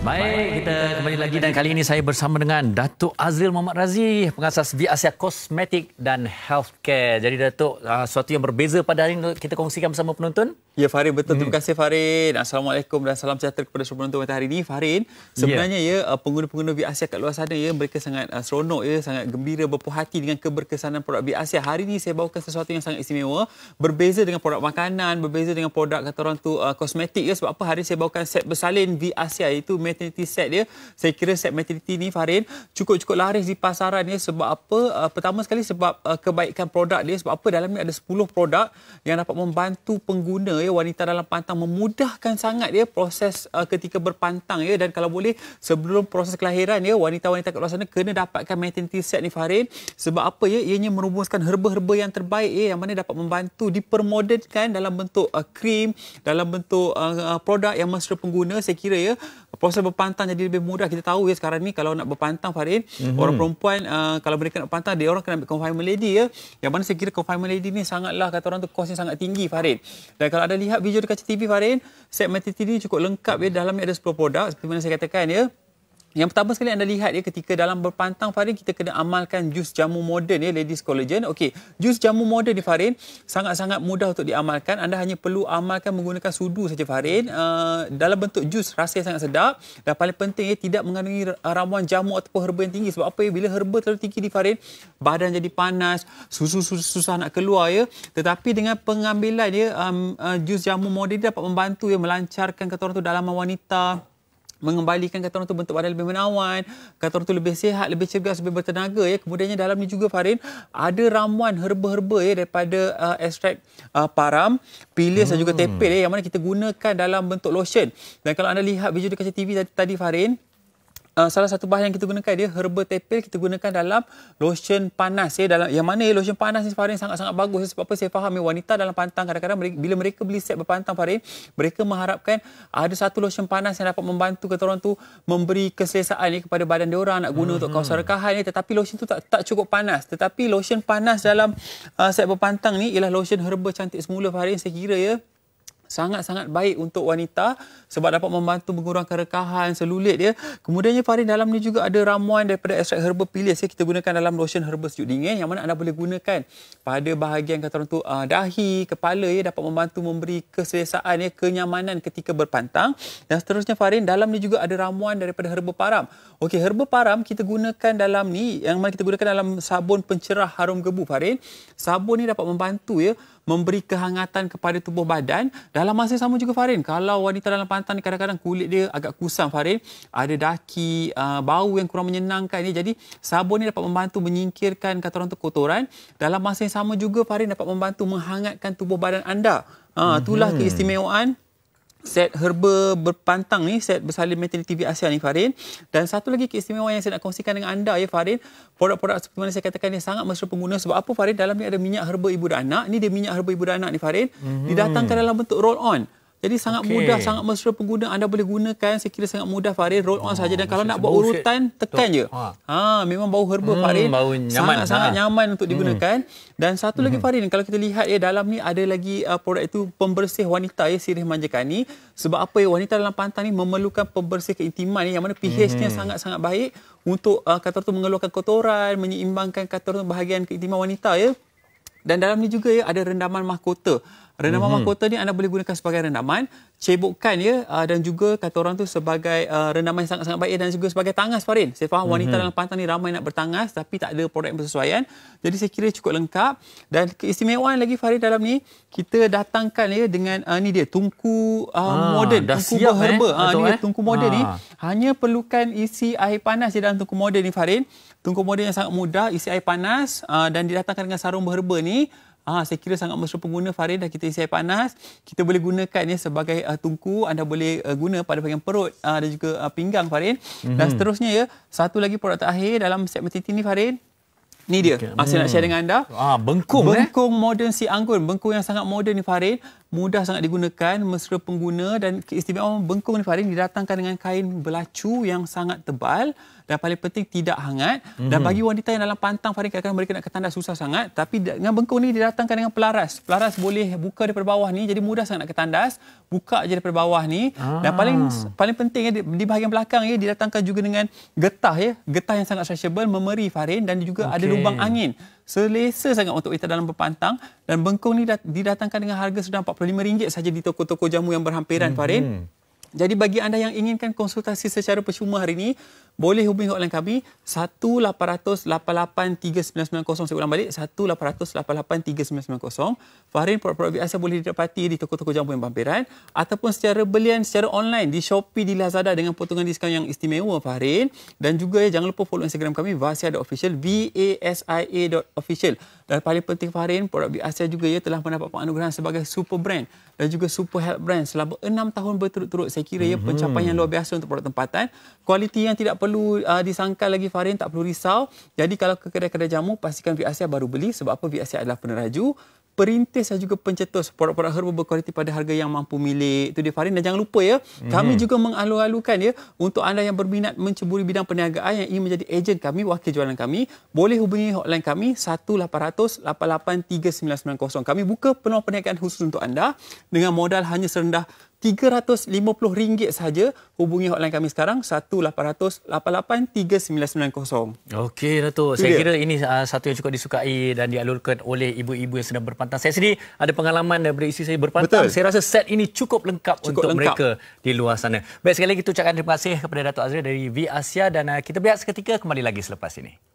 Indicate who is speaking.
Speaker 1: Baik, Baik, kita kembali lagi dan kali ini saya bersama dengan Datuk Azril Muhammad Razi, pengasas V Asia Cosmetic dan Healthcare. Jadi Datuk, uh, sesuatu yang berbeza pada hari ini kita kongsikan bersama penonton. Ya Farin, betul. Hmm. Terima kasih Farin. Assalamualaikum dan salam sejahtera kepada semua penonton pada hari ini. Farin, ya. sebenarnya yeah. ya ah, pengguna-pengguna V Asia kat luar sana ya mereka sangat uh, seronok ya, sangat gembira berpuas hati dengan keberkesanan produk V Asia. Hari ini saya bawakan sesuatu yang sangat istimewa, berbeza dengan produk makanan, berbeza dengan produk kata orang tu kosmetik ya sebab apa hari saya bawakan set bersalin V Asia itu maternity set dia saya kira set maternity ni Farin cukup-cukup laris di pasaran ya sebab apa uh, pertama sekali sebab uh, kebaikan produk dia sebab apa dalam ni ada 10 produk yang dapat membantu pengguna ya wanita dalam pantang memudahkan sangat dia ya, proses uh, ketika berpantang ya dan kalau boleh sebelum proses kelahiran ya wanita-wanita kat luar sana kena dapatkan maternity set ni Farin sebab apa ya ianya merumuskan herba-herba yang terbaik ya yang mana dapat membantu dipermodernkan dalam bentuk uh, krim dalam bentuk uh, uh produk yang mesra pengguna saya kira ya proses pasal berpantang jadi lebih mudah kita tahu ya sekarang ni kalau nak berpantang Farid, mm-hmm. orang perempuan uh, kalau mereka nak berpantang dia orang kena ambil confinement lady ya yang mana saya kira confinement lady ni sangatlah kata orang tu kosnya sangat tinggi Farid. dan kalau ada lihat video dekat TV Farid, set maternity ni cukup lengkap ya dalamnya ada 10 produk seperti mana saya katakan ya yang pertama sekali anda lihat ya ketika dalam berpantang Farin kita kena amalkan jus jamu moden ya ladies collagen. Okey, jus jamu moden ni Farin sangat-sangat mudah untuk diamalkan. Anda hanya perlu amalkan menggunakan sudu saja Farin. Uh, dalam bentuk jus rasa yang sangat sedap dan paling penting ya tidak mengandungi ramuan jamu ataupun herba yang tinggi sebab apa ya bila herba terlalu tinggi di Farin badan jadi panas, susu susu susah nak keluar ya. Tetapi dengan pengambilan ya um, uh, jus jamu moden dapat membantu ya melancarkan kotoran tu dalam wanita mengembalikan kata orang tu bentuk badan lebih menawan, kata orang tu lebih sihat, lebih cergas, lebih bertenaga ya. Kemudiannya dalam ni juga Farin ada ramuan herba-herba ya daripada uh, ekstrak uh, param, pilis hmm. dan juga hmm. tepel ya yang mana kita gunakan dalam bentuk lotion. Dan kalau anda lihat video dekat TV tadi, tadi Farin, Eh, salah satu bahan yang kita gunakan dia herba tepil kita gunakan dalam lotion panas ya dalam yang mana lotion panas ni Farin sangat-sangat bagus ya. sebab apa saya faham ya, wanita dalam pantang kadang-kadang bila mereka beli set berpantang Farin mereka mengharapkan ada satu lotion panas yang dapat membantu kata orang tu memberi keselesaan ya, kepada badan dia orang nak guna hmm untuk kawasan rekahan ya. tetapi lotion tu tak tak cukup panas tetapi lotion panas dalam uh, set berpantang ni ialah lotion herba cantik semula Farin saya kira ya sangat-sangat baik untuk wanita sebab dapat membantu mengurangkan rekahan selulit dia. Kemudiannya Farin dalam ni juga ada ramuan daripada ekstrak herba pilis ya kita gunakan dalam lotion herba sejuk dingin yang mana anda boleh gunakan pada bahagian kata orang tu uh, dahi, kepala ya dapat membantu memberi keselesaan ya kenyamanan ketika berpantang. Dan seterusnya Farin dalam ni juga ada ramuan daripada herba param. Okey herba param kita gunakan dalam ni yang mana kita gunakan dalam sabun pencerah harum gebu Farin. Sabun ni dapat membantu ya memberi kehangatan kepada tubuh badan. Dalam masa yang sama juga Farin, kalau wanita dalam pantan ni kadang-kadang kulit dia agak kusam Farin, ada daki, uh, bau yang kurang menyenangkan ni. Jadi sabun ni dapat membantu menyingkirkan kata orang tu kotoran. Dalam masa yang sama juga Farin dapat membantu menghangatkan tubuh badan anda. Ha, itulah mhm. keistimewaan mm-hmm set herba berpantang ni set bersalin Metal TV Asia ni Farin dan satu lagi keistimewaan yang saya nak kongsikan dengan anda ya Farin produk-produk seperti mana saya katakan ni sangat mesra pengguna sebab apa Farin dalam ni ada minyak herba ibu dan anak ni dia minyak herba ibu dan anak ni Farin mm-hmm. didatangkan dalam bentuk roll on jadi sangat okay. mudah, sangat mesra pengguna. Anda boleh gunakan, saya kira sangat mudah, Farid. Roll on oh, ah, saja. Dan kalau nak buat urutan, shit. tekan je. Ha. ha. memang bau herba, hmm, Farid. Bau nyaman. Sangat-sangat ha. nyaman untuk hmm. digunakan. Dan satu lagi, hmm. Farid. Kalau kita lihat, ya, dalam ni ada lagi uh, produk itu pembersih wanita, ya, sirih manjakan ni. Sebab apa, ya, wanita dalam pantai ni memerlukan pembersih keintiman ni. Ya, yang mana pH-nya hmm. sangat-sangat baik untuk uh, kotor tu mengeluarkan kotoran, menyeimbangkan tu bahagian keintiman wanita, ya. Dan dalam ni juga ya ada rendaman mahkota. Rendaman mm-hmm. mahkota ni anda boleh gunakan sebagai rendaman, cebokkan ya uh, dan juga kata orang tu sebagai uh, rendaman yang sangat-sangat baik dan juga sebagai tangas Farin. Saya faham mm-hmm. wanita mhm. dalam pantai ni ramai nak bertangas tapi tak ada produk yang bersesuaian. Jadi saya kira cukup lengkap dan keistimewaan lagi Farin dalam ni kita datangkan ya dengan uh, ni dia tungku uh, ah, moden, tungku siap, berherba. Eh, ha, ni dia, tungku moden eh? ah. ni hanya perlukan isi air panas di dalam tungku moden ni Farin. Tungku moden yang sangat mudah, isi air panas uh, dan didatangkan dengan sarung berherba ni Ah ha, saya kira sangat mesra pengguna Farin dah kita isi air panas. Kita boleh gunakan ini ya sebagai uh, tungku, anda boleh uh, guna pada bahagian perut uh, dan juga uh, pinggang Farin. Mm-hmm. Dan mhm. seterusnya ya, satu lagi produk terakhir dalam set titik ni Farin. Ni dia. Okay. Ah, saya hmm. nak share dengan anda. Ah, bengkung, eh? bengkung eh. modern si anggun Bengkung yang sangat moden ni Farid mudah sangat digunakan mesra pengguna dan keistimewaan bengkung ni Farin didatangkan dengan kain belacu yang sangat tebal dan paling penting tidak hangat mm-hmm. dan mhm. bagi wanita yang dalam pantang Farin kadang mereka nak ketandas susah sangat tapi dengan bengkung ni didatangkan dengan pelaras pelaras boleh buka daripada bawah ni jadi mudah sangat nak ketandas buka je daripada bawah ni ah. dan paling ah. paling penting ya, di, bahagian belakang ya didatangkan juga dengan getah ya getah yang sangat stretchable memeri Farin dan juga okay. ada lubang angin selesa sangat untuk kita dalam berpantang dan bengkong ni didatangkan dengan harga sedang RM45 saja di toko-toko jamu yang berhampiran mm-hmm. Farid. Mhm. Jadi bagi anda yang inginkan konsultasi secara percuma hari ini, boleh hubungi hotline kami 1-800-883-990. Saya ulang balik, 1-800-883-990. Farin, produk-produk biasa boleh didapati di toko-toko jambu yang pampiran. Ataupun secara belian secara online di Shopee, di Lazada dengan potongan diskaun yang istimewa, Farin. Dan juga jangan lupa follow Instagram kami, vasia.official, V-A-S-I-A.official. Dan paling penting Farin, produk biasa juga ya telah mendapat penganugerahan sebagai super brand dan juga super Help brand selama 6 tahun berturut-turut. Saya kira mm-hmm. ya mhm. pencapaian yang luar biasa untuk produk tempatan. Kualiti yang tidak perlu perlu uh, disangka lagi Farin tak perlu risau. Jadi kalau ke kedai-kedai jamu pastikan VSI baru beli sebab apa VSI adalah peneraju perintis dan juga pencetus produk-produk herba berkualiti pada harga yang mampu milik. Itu dia Farin dan jangan lupa ya, hmm kami mhm. juga mengalu-alukan ya untuk anda yang berminat menceburi bidang perniagaan yang ingin menjadi ejen kami, wakil jualan kami, boleh hubungi hotline kami 1800 883990. Kami buka peluang perniagaan khusus untuk anda dengan modal hanya serendah RM350 sahaja hubungi hotline kami sekarang 1-800-883-990. Okey, Datuk. Itu saya dia. kira ini uh, satu yang cukup disukai dan dialurkan oleh ibu-ibu yang sedang berpantang. Saya sendiri ada pengalaman daripada isteri saya berpantang. Betul. Saya rasa set ini cukup lengkap cukup untuk lengkap. mereka di luar sana. Baik, sekali lagi kita ucapkan terima kasih kepada Datuk Azri dari V Asia dan uh, kita berehat seketika kembali lagi selepas ini.